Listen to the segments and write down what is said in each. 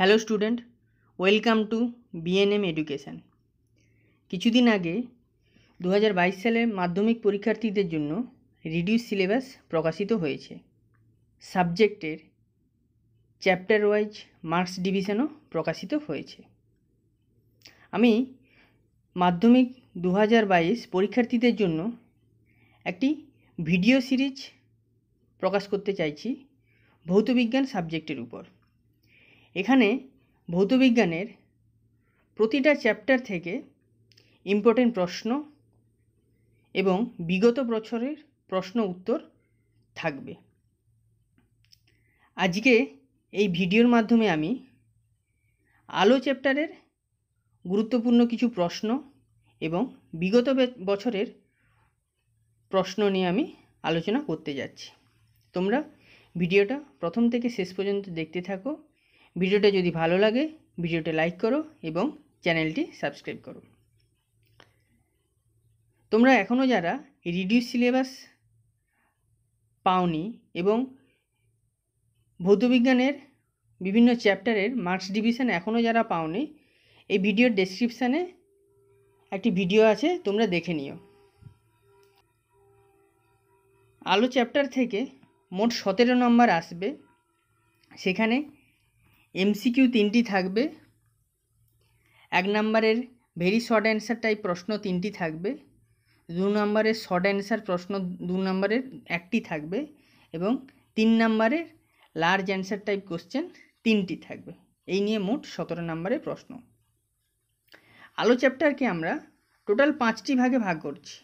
hello student welcome to BNM education কিছুদিন আগে দু সালে মাধ্যমিক পরীক্ষার্থীদের জন্য রিডিউস সিলেবাস প্রকাশিত হয়েছে সাবজেক্টের চ্যাপ্টার ওয়াইজ মার্কস ডিভিশনও প্রকাশিত হয়েছে আমি মাধ্যমিক দু পরীক্ষার্থীদের জন্য একটি ভিডিও সিরিজ প্রকাশ করতে চাইছি ভৌতবিজ্ঞান সাবজেক্টের উপর এখানে ভৌতবিজ্ঞানের প্রতিটা চ্যাপ্টার থেকে ইম্পর্টেন্ট প্রশ্ন এবং বিগত বছরের প্রশ্ন উত্তর থাকবে আজকে এই ভিডিওর মাধ্যমে আমি আলো চ্যাপ্টারের গুরুত্বপূর্ণ কিছু প্রশ্ন এবং বিগত বছরের প্রশ্ন নিয়ে আমি আলোচনা করতে যাচ্ছি তোমরা ভিডিওটা প্রথম থেকে শেষ পর্যন্ত দেখতে থাকো ভিডিওটা যদি ভালো লাগে ভিডিওটা লাইক করো এবং চ্যানেলটি সাবস্ক্রাইব করো তোমরা এখনও যারা রিডিউস সিলেবাস পাওনি এবং ভৌতবিজ্ঞানের বিভিন্ন চ্যাপ্টারের মার্কস ডিভিশন এখনও যারা পাওনি এই ভিডিওর ডেসক্রিপশানে একটি ভিডিও আছে তোমরা দেখে নিও আলো চ্যাপ্টার থেকে মোট সতেরো নম্বর আসবে সেখানে এমসিকিউ তিনটি থাকবে এক নম্বরের ভেরি শর্ট অ্যান্সার টাইপ প্রশ্ন তিনটি থাকবে দু নম্বরের শর্ট অ্যান্সার প্রশ্ন দু নম্বরের একটি থাকবে এবং তিন নম্বরের লার্জ অ্যান্সার টাইপ কোশ্চেন তিনটি থাকবে এই নিয়ে মোট সতেরো নম্বরের প্রশ্ন আলো চ্যাপ্টারকে আমরা টোটাল পাঁচটি ভাগে ভাগ করছি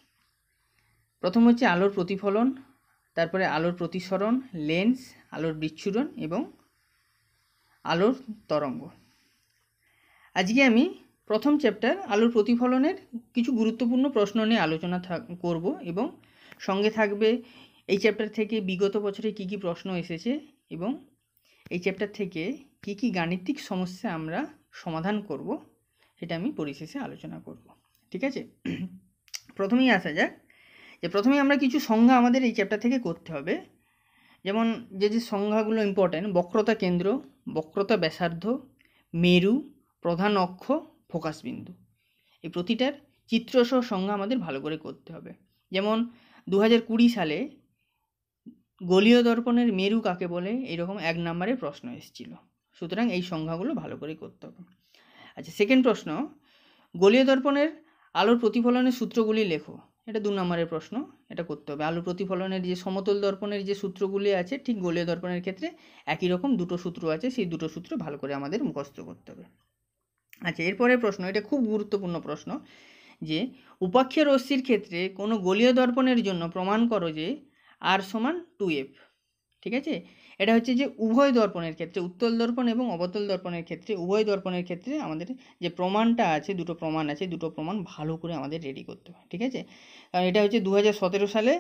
প্রথম হচ্ছে আলোর প্রতিফলন তারপরে আলোর প্রতিসরণ লেন্স আলোর বিচ্ছুরণ এবং আলোর তরঙ্গ আজকে আমি প্রথম চ্যাপ্টার আলোর প্রতিফলনের কিছু গুরুত্বপূর্ণ প্রশ্ন নিয়ে আলোচনা করব এবং সঙ্গে থাকবে এই চ্যাপ্টার থেকে বিগত বছরে কি কি প্রশ্ন এসেছে এবং এই চ্যাপ্টার থেকে কি কি গাণিতিক সমস্যা আমরা সমাধান করব সেটা আমি পরিশেষে আলোচনা করব ঠিক আছে প্রথমেই আসা যাক যে প্রথমেই আমরা কিছু সংজ্ঞা আমাদের এই চ্যাপ্টার থেকে করতে হবে যেমন যে যে সংজ্ঞাগুলো ইম্পর্ট্যান্ট বক্রতা কেন্দ্র বক্রতা ব্যাসার্ধ মেরু প্রধান অক্ষ ফোকাস বিন্দু এই প্রতিটার চিত্রসহ সংজ্ঞা আমাদের ভালো করে করতে হবে যেমন দু কুড়ি সালে গলীয় দর্পণের মেরু কাকে বলে এরকম এক নম্বরে প্রশ্ন এসেছিল সুতরাং এই সংজ্ঞাগুলো ভালো করে করতে হবে আচ্ছা সেকেন্ড প্রশ্ন গলীয় দর্পণের আলোর প্রতিফলনের সূত্রগুলি লেখো এটা দু নম্বরের প্রশ্ন এটা করতে হবে আলু প্রতিফলনের যে সমতল দর্পণের যে সূত্রগুলি আছে ঠিক গোলীয় দর্পণের ক্ষেত্রে একই রকম দুটো সূত্র আছে সেই দুটো সূত্র ভালো করে আমাদের মুখস্থ করতে হবে আচ্ছা এরপরের প্রশ্ন এটা খুব গুরুত্বপূর্ণ প্রশ্ন যে উপাক্ষের রশ্মির ক্ষেত্রে কোনো গোলীয় দর্পণের জন্য প্রমাণ করো যে আর সমান টু এফ ঠিক আছে এটা হচ্ছে যে উভয় দর্পণের ক্ষেত্রে উত্তল দর্পণ এবং অবতল দর্পণের ক্ষেত্রে উভয় দর্পণের ক্ষেত্রে আমাদের যে প্রমাণটা আছে দুটো প্রমাণ আছে দুটো প্রমাণ ভালো করে আমাদের রেডি করতে হবে ঠিক আছে কারণ এটা হচ্ছে দু সালে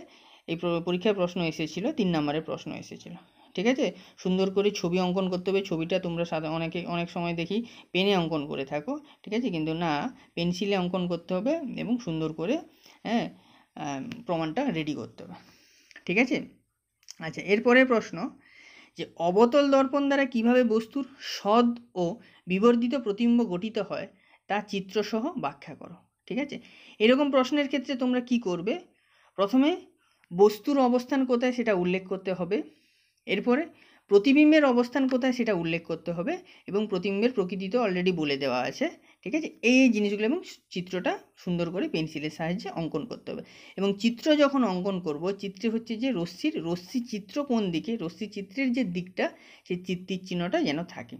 এই পরীক্ষার প্রশ্ন এসেছিলো তিন নম্বরের প্রশ্ন এসেছিলো ঠিক আছে সুন্দর করে ছবি অঙ্কন করতে হবে ছবিটা তোমরা সাধা অনেকে অনেক সময় দেখি পেনে অঙ্কন করে থাকো ঠিক আছে কিন্তু না পেন্সিলে অঙ্কন করতে হবে এবং সুন্দর করে হ্যাঁ প্রমাণটা রেডি করতে হবে ঠিক আছে আচ্ছা এরপরে প্রশ্ন যে অবতল দর্পণ দ্বারা কিভাবে বস্তুর সদ ও বিবর্ধিত প্রতিম্ব গঠিত হয় তা চিত্রসহ ব্যাখ্যা করো ঠিক আছে এরকম প্রশ্নের ক্ষেত্রে তোমরা কি করবে প্রথমে বস্তুর অবস্থান কোথায় সেটা উল্লেখ করতে হবে এরপরে প্রতিবিম্বের অবস্থান কোথায় সেটা উল্লেখ করতে হবে এবং প্রতিবিম্বের প্রকৃতি তো অলরেডি বলে দেওয়া আছে ঠিক আছে এই জিনিসগুলো এবং চিত্রটা সুন্দর করে পেন্সিলের সাহায্যে অঙ্কন করতে হবে এবং চিত্র যখন অঙ্কন করব চিত্রে হচ্ছে যে রশ্মির রশ্মি চিত্র কোন দিকে রশ্মি চিত্রের যে দিকটা সেই চিত্তির চিহ্নটা যেন থাকে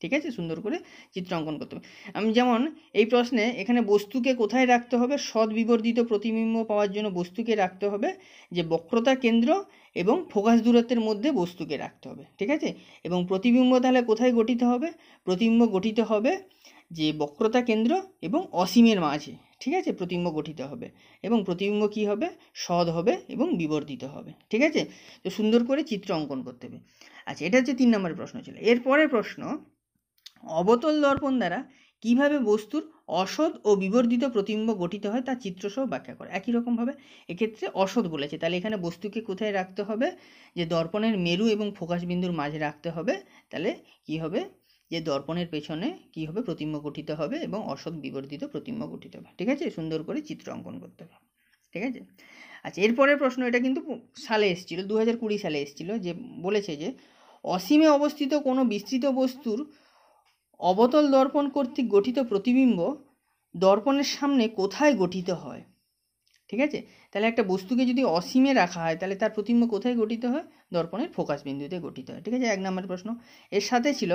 ঠিক আছে সুন্দর করে চিত্র অঙ্কন করতে হবে আমি যেমন এই প্রশ্নে এখানে বস্তুকে কোথায় রাখতে হবে সদ বিবর্ধিত প্রতিবিম্ব পাওয়ার জন্য বস্তুকে রাখতে হবে যে বক্রতা কেন্দ্র এবং ফোকাস দূরত্বের মধ্যে বস্তুকে রাখতে হবে ঠিক আছে এবং প্রতিবিম্ব তাহলে কোথায় গঠিত হবে প্রতিবিম্ব গঠিত হবে যে বক্রতা কেন্দ্র এবং অসীমের মাঝে ঠিক আছে প্রতিম্ব গঠিত হবে এবং প্রতিবিম্ব কি হবে সদ হবে এবং বিবর্তিত হবে ঠিক আছে তো সুন্দর করে চিত্র অঙ্কন করতে হবে আচ্ছা এটা হচ্ছে তিন নম্বরের প্রশ্ন ছিল এরপরের প্রশ্ন অবতল দর্পণ দ্বারা কিভাবে বস্তুর অসৎ ও বিবর্ধিত প্রতিম্ব গঠিত হয় তা চিত্রসহ ব্যাখ্যা করে একই রকমভাবে এক্ষেত্রে অসৎ বলেছে তাহলে এখানে বস্তুকে কোথায় রাখতে হবে যে দর্পণের মেরু এবং ফোকাস বিন্দুর মাঝে রাখতে হবে তাহলে কি হবে যে দর্পণের পেছনে কি হবে প্রতিম্ব গঠিত হবে এবং অসৎ বিবর্ধিত প্রতিম্ব গঠিত হবে ঠিক আছে সুন্দর করে চিত্র অঙ্কন করতে হবে ঠিক আছে আচ্ছা এরপরের প্রশ্ন এটা কিন্তু সালে এসেছিল দু হাজার কুড়ি সালে এসেছিল যে বলেছে যে অসীমে অবস্থিত কোনো বিস্তৃত বস্তুর অবতল দর্পণ কর্তৃক গঠিত প্রতিবিম্ব দর্পণের সামনে কোথায় গঠিত হয় ঠিক আছে তাহলে একটা বস্তুকে যদি অসীমে রাখা হয় তাহলে তার প্রতিম্ব কোথায় গঠিত হয় দর্পণের ফোকাস বিন্দুতে গঠিত হয় ঠিক আছে এক নম্বর প্রশ্ন এর সাথে ছিল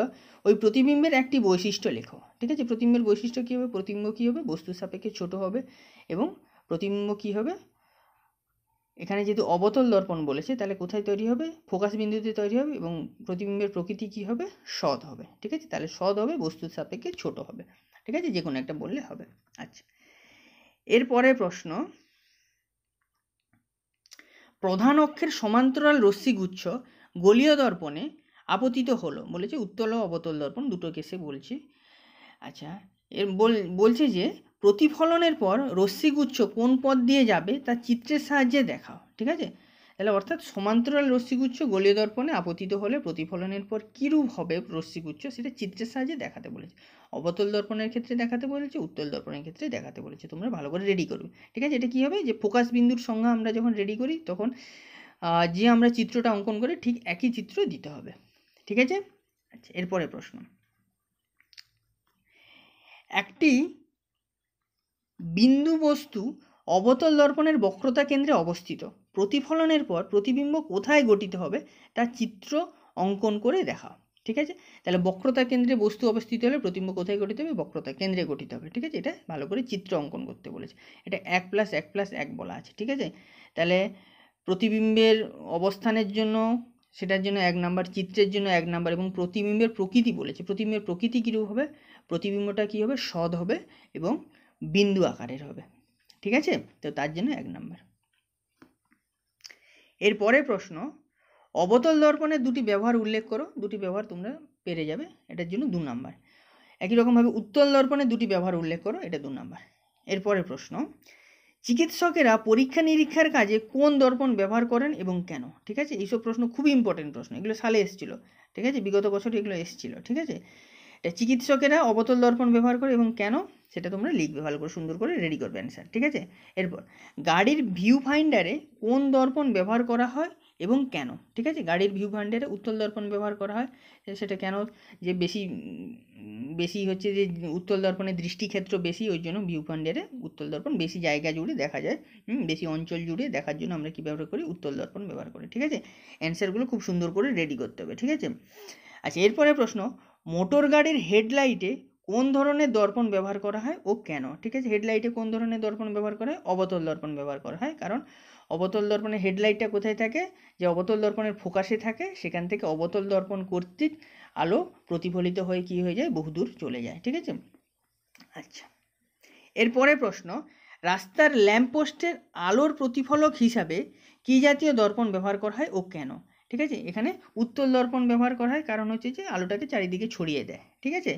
ওই প্রতিবিম্বের একটি বৈশিষ্ট্য লেখো ঠিক আছে প্রতিম্বের বৈশিষ্ট্য কী হবে প্রতিম্ব কী হবে বস্তু সাপেক্ষে ছোট হবে এবং প্রতিবিম্ব কী হবে এখানে যেহেতু অবতল দর্পণ বলেছে তাহলে কোথায় তৈরি হবে ফোকাস বিন্দুতে তৈরি হবে এবং প্রতিবিম্বের প্রকৃতি কী হবে সৎ হবে ঠিক আছে তাহলে সৎ হবে বস্তুর সাপেক্ষে ছোট হবে ঠিক আছে যে কোনো একটা বললে হবে আচ্ছা এরপরে প্রশ্ন প্রধান অক্ষের সমান্তরাল রশ্মিগুচ্ছ গলীয় দর্পণে আপতিত হলো বলেছে উত্তল অবতল দর্পণ দুটো কেসে বলছি আচ্ছা এর বলছে যে প্রতিফলনের পর রশ্মিগুচ্ছ কোন পথ দিয়ে যাবে তা চিত্রের সাহায্যে দেখাও ঠিক আছে তাহলে অর্থাৎ সমান্তরাল রশ্মিগুচ্ছ গলীয় দর্পণে আপতিত হলে প্রতিফলনের পর কীরূপ হবে রশ্মিগুচ্ছ সেটা চিত্রের সাহায্যে দেখাতে বলেছে অবতল দর্পণের ক্ষেত্রে দেখাতে বলেছে উত্তল দর্পণের ক্ষেত্রে দেখাতে বলেছে তোমরা ভালো করে রেডি করবে ঠিক আছে এটা কী হবে যে ফোকাস বিন্দুর সংজ্ঞা আমরা যখন রেডি করি তখন যে আমরা চিত্রটা অঙ্কন করে ঠিক একই চিত্র দিতে হবে ঠিক আছে আচ্ছা এরপরে প্রশ্ন একটি বিন্দু বস্তু অবতল দর্পণের বক্রতা কেন্দ্রে অবস্থিত প্রতিফলনের পর প্রতিবিম্ব কোথায় গঠিত হবে তার চিত্র অঙ্কন করে দেখা ঠিক আছে তাহলে বক্রতা কেন্দ্রে বস্তু অবস্থিত হলে প্রতিম্ব কোথায় গঠিত হবে বক্রতা কেন্দ্রে গঠিত হবে ঠিক আছে এটা ভালো করে চিত্র অঙ্কন করতে বলেছে এটা এক প্লাস এক প্লাস এক বলা আছে ঠিক আছে তাহলে প্রতিবিম্বের অবস্থানের জন্য সেটার জন্য এক নাম্বার চিত্রের জন্য এক নাম্বার এবং প্রতিবিম্বের প্রকৃতি বলেছে প্রতিবিম্বের প্রকৃতি কীরূপ হবে প্রতিবিম্বটা কী হবে সদ হবে এবং বিন্দু আকারের হবে ঠিক আছে তো তার জন্য এক নম্বর এর পরের প্রশ্ন অবতল দর্পণের দুটি ব্যবহার উল্লেখ করো দুটি ব্যবহার তোমরা পেরে যাবে এটার জন্য দু নম্বর একই রকমভাবে উত্তল দর্পণের দুটি ব্যবহার উল্লেখ করো এটা দু নম্বর এরপরের প্রশ্ন চিকিৎসকেরা পরীক্ষা নিরীক্ষার কাজে কোন দর্পণ ব্যবহার করেন এবং কেন ঠিক আছে এইসব প্রশ্ন খুবই ইম্পর্টেন্ট প্রশ্ন এগুলো সালে এসেছিল ঠিক আছে বিগত বছর এগুলো এসেছিলো ঠিক আছে চিকিৎসকেরা অবতল দর্পণ ব্যবহার করে এবং কেন সেটা তোমরা লিখবে ভালো করে সুন্দর করে রেডি করবে অ্যান্সার ঠিক আছে এরপর গাড়ির ভিউ ফাইন্ডারে কোন দর্পণ ব্যবহার করা হয় এবং কেন ঠিক আছে গাড়ির ভিউ ফাইন্ডারে উত্তল দর্পণ ব্যবহার করা হয় সেটা কেন যে বেশি বেশি হচ্ছে যে উত্তল দর্পণের দৃষ্টিক্ষেত্র বেশি ওই জন্য ভিউ ফাইন্ডারে উত্তল দর্পণ বেশি জায়গা জুড়ে দেখা যায় বেশি অঞ্চল জুড়ে দেখার জন্য আমরা কী ব্যবহার করি উত্তল দর্পণ ব্যবহার করি ঠিক আছে অ্যান্সারগুলো খুব সুন্দর করে রেডি করতে হবে ঠিক আছে আচ্ছা এরপরে প্রশ্ন মোটর গাড়ির হেডলাইটে কোন ধরনের দর্পণ ব্যবহার করা হয় ও কেন ঠিক আছে হেডলাইটে কোন ধরনের দর্পণ ব্যবহার করা হয় অবতল দর্পণ ব্যবহার করা হয় কারণ অবতল দর্পণের হেডলাইটটা কোথায় থাকে যে অবতল দর্পণের ফোকাসে থাকে সেখান থেকে অবতল দর্পণ কর্তৃক আলো প্রতিফলিত হয়ে কি হয়ে যায় বহুদূর চলে যায় ঠিক আছে আচ্ছা এরপরে প্রশ্ন রাস্তার ল্যাম্পপোস্টের আলোর প্রতিফলক হিসাবে কী জাতীয় দর্পণ ব্যবহার করা হয় ও কেন ঠিক আছে এখানে উত্তল দর্পণ ব্যবহার করা হয় কারণ হচ্ছে যে আলোটাকে চারিদিকে ছড়িয়ে দেয় ঠিক আছে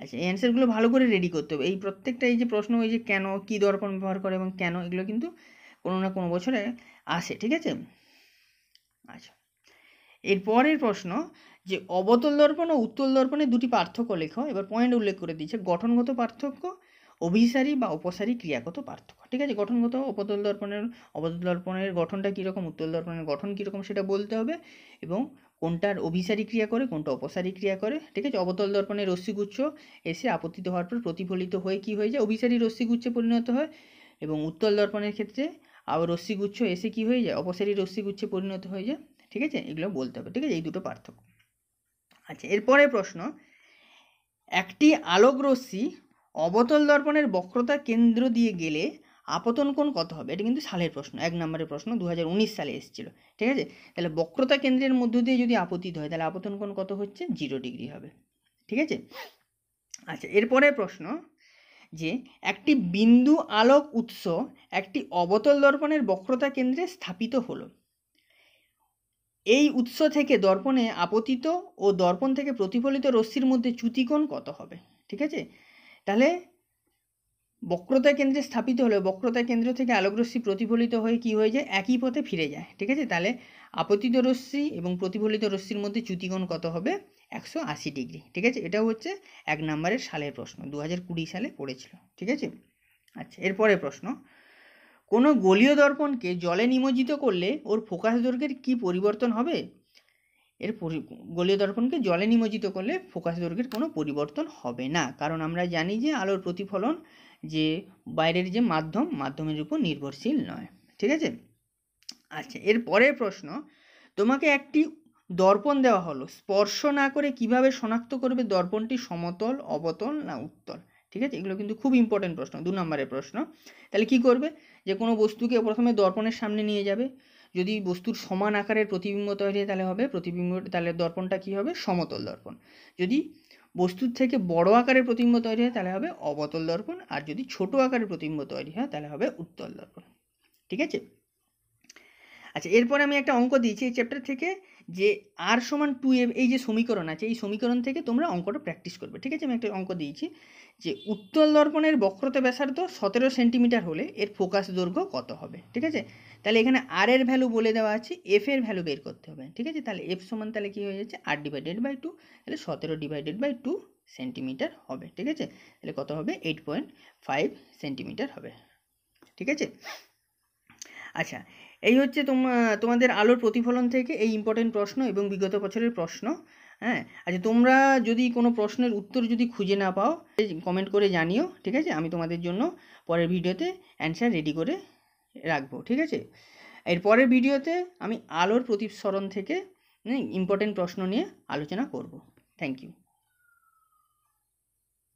আচ্ছা এই অ্যান্সারগুলো ভালো করে রেডি করতে হবে এই প্রত্যেকটা এই যে প্রশ্ন ওই যে কেন কী দর্পণ ব্যবহার করে এবং কেন এগুলো কিন্তু কোনো না কোনো বছরে আসে ঠিক আছে আচ্ছা এরপরের প্রশ্ন যে অবতল দর্পণ ও উত্তল দর্পণে দুটি পার্থক্য লেখো এবার পয়েন্ট উল্লেখ করে দিয়েছে গঠনগত পার্থক্য অভিসারী বা অপসারী ক্রিয়াগত পার্থক্য ঠিক আছে গঠনগত উপতল দর্পণের অবতল দর্পণের গঠনটা কীরকম উত্তল দর্পণের গঠন কীরকম সেটা বলতে হবে এবং কোনটার অভিসারী ক্রিয়া করে কোনটা অপসারী ক্রিয়া করে ঠিক আছে অবতল দর্পণের রশ্মিগুচ্ছ এসে আপত্তিত হওয়ার পর প্রতিফলিত হয়ে কী হয়ে যায় অভিসারী রশ্মিগুচ্ছে পরিণত হয় এবং উত্তল দর্পণের ক্ষেত্রে আবার রশ্মিগুচ্ছ এসে কী হয়ে যায় অপসারী রশ্মিগুচ্ছে পরিণত হয়ে যায় ঠিক আছে এগুলো বলতে হবে ঠিক আছে এই দুটো পার্থক্য আচ্ছা এরপরে প্রশ্ন একটি আলোক রশ্মি অবতল দর্পণের বক্রতা কেন্দ্র দিয়ে গেলে আপতন কোণ কত হবে এটা কিন্তু সালের প্রশ্ন এক নম্বরের প্রশ্ন দু সালে এসেছিল ঠিক আছে তাহলে বক্রতা কেন্দ্রের মধ্য দিয়ে যদি আপতিত হয় তাহলে আপতন কোণ কত হচ্ছে জিরো ডিগ্রি হবে ঠিক আছে আচ্ছা এরপরে প্রশ্ন যে একটি বিন্দু আলোক উৎস একটি অবতল দর্পণের বক্রতা কেন্দ্রে স্থাপিত হলো এই উৎস থেকে দর্পণে আপতিত ও দর্পণ থেকে প্রতিফলিত রশ্মির মধ্যে চ্যুতিকোণ কত হবে ঠিক আছে তাহলে বক্রতায় কেন্দ্রে স্থাপিত হলে বক্রতায় কেন্দ্র থেকে আলোকরশ্মি প্রতিফলিত হয়ে কি হয়ে যায় একই পথে ফিরে যায় ঠিক আছে তাহলে আপতিত রশ্মি এবং প্রতিফলিত রশ্মির মধ্যে চ্যুতিকোণ কত হবে একশো আশি ডিগ্রি ঠিক আছে এটাও হচ্ছে এক নম্বরের সালের প্রশ্ন দু হাজার কুড়ি সালে পড়েছিল ঠিক আছে আচ্ছা এরপরে প্রশ্ন কোনো গোলীয় দর্পণকে জলে নিমজ্জিত করলে ওর ফোকাস দৈর্ঘ্যের কি পরিবর্তন হবে এর গোলীয় দর্পণকে জলে নিমজ্জিত করলে ফোকাস দৈর্ঘ্যের কোনো পরিবর্তন হবে না কারণ আমরা জানি যে আলোর প্রতিফলন যে বাইরের যে মাধ্যম মাধ্যমের উপর নির্ভরশীল নয় ঠিক আছে আচ্ছা এর পরের প্রশ্ন তোমাকে একটি দর্পণ দেওয়া হলো স্পর্শ না করে কিভাবে শনাক্ত করবে দর্পণটি সমতল অবতল না উত্তল ঠিক আছে এগুলো কিন্তু খুব ইম্পর্টেন্ট প্রশ্ন দু নম্বরের প্রশ্ন তাহলে কি করবে যে কোনো বস্তুকে প্রথমে দর্পণের সামনে নিয়ে যাবে যদি বস্তুর সমান আকারের প্রতিবিম্ব তৈরি হয় তাহলে হবে প্রতিবিম্ব তাহলে দর্পণটা কী হবে সমতল দর্পণ যদি বস্তুর থেকে বড় আকারের প্রতিবিম্ব তৈরি হয় তাহলে হবে অবতল দর্পণ আর যদি ছোট আকারের প্রতিবিম্ব তৈরি হয় তাহলে হবে উত্তল দর্পণ ঠিক আছে আচ্ছা এরপর আমি একটা অঙ্ক দিয়েছি এই চ্যাপ্টার থেকে যে আর সমান টু এম এই যে সমীকরণ আছে এই সমীকরণ থেকে তোমরা অঙ্কটা প্র্যাকটিস করবে ঠিক আছে আমি একটা অঙ্ক দিয়েছি যে উত্তল দর্পণের বক্রতা ব্যাসার্ধ সতেরো সেন্টিমিটার হলে এর ফোকাস দৈর্ঘ্য কত হবে ঠিক আছে তাহলে এখানে আর এর ভ্যালু বলে দেওয়া আছে এফ এর ভ্যালু বের করতে হবে ঠিক আছে তাহলে এফ সমান তাহলে কী হয়ে যাচ্ছে আর ডিভাইডেড বাই টু তাহলে সতেরো ডিভাইডেড বাই টু সেন্টিমিটার হবে ঠিক আছে তাহলে কত হবে এইট পয়েন্ট ফাইভ সেন্টিমিটার হবে ঠিক আছে আচ্ছা এই হচ্ছে তোমাদের আলোর প্রতিফলন থেকে এই ইম্পর্টেন্ট প্রশ্ন এবং বিগত বছরের প্রশ্ন হ্যাঁ আচ্ছা তোমরা যদি কোনো প্রশ্নের উত্তর যদি খুঁজে না পাও কমেন্ট করে জানিও ঠিক আছে আমি তোমাদের জন্য পরের ভিডিওতে অ্যান্সার রেডি করে রাখবো ঠিক আছে এর পরের ভিডিওতে আমি আলোর প্রতিস্মরণ থেকে ইম্পর্টেন্ট প্রশ্ন নিয়ে আলোচনা করব থ্যাংক ইউ